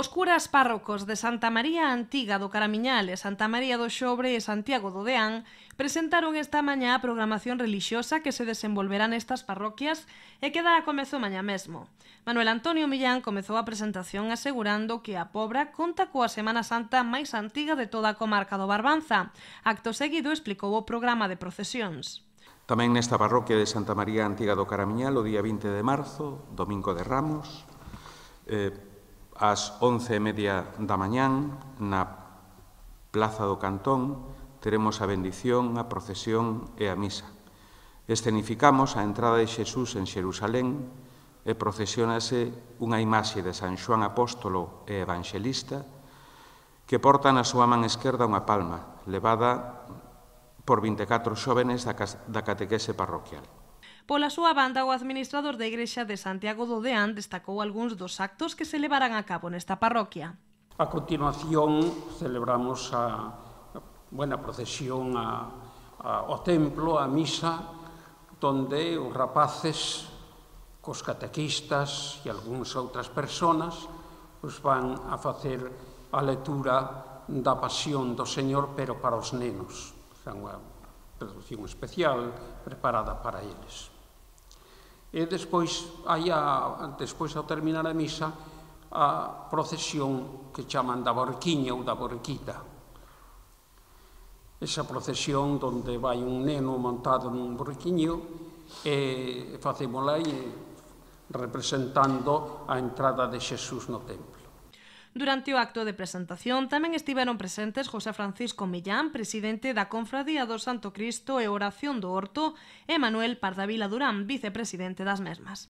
Os curas párrocos de Santa María Antiga do Caramiñal e Santa María do Xobre e Santiago do Deán presentaron esta mañá a programación relixiosa que se desenvolverá nestas parroquias e que dá a comezo mañá mesmo. Manuel Antonio Millán comezou a presentación asegurando que a Pobra conta coa Semana Santa máis antiga de toda a comarca do Barbanza. Acto seguido explicou o programa de procesións. Tamén nesta parroquia de Santa María Antiga do Caramiñal, o día 20 de marzo, domingo de Ramos, eh, ás once e media da mañán na Plaza do Cantón teremos a bendición, a procesión e a misa. Escenificamos a entrada de Xesús en Xerusalén e procesionase unha imaxe de San Xoán Apóstolo e Evangelista que porta na súa man esquerda unha palma levada por 24 xóvenes da catequese parroquial. Pola súa banda, o administrador da Igrexa de Santiago do Deán destacou algúns dos actos que se levarán a cabo nesta parroquia. A continuación celebramos a buena procesión a, a, ao templo, a misa, donde os rapaces, cos catequistas e algúns outras personas pois van a facer a lectura da pasión do Señor, pero para os nenos. Será unha producción especial preparada para eles. E despois, aí a, despois ao terminar a misa, a procesión que chaman da borquiña ou da borquita. Esa procesión donde vai un neno montado nun borquiño e facémola aí representando a entrada de Xesús no templo. Durante o acto de presentación tamén estiveron presentes José Francisco Millán, presidente da Confradía do Santo Cristo e Oración do Horto, e Manuel Pardavila Durán, vicepresidente das mesmas.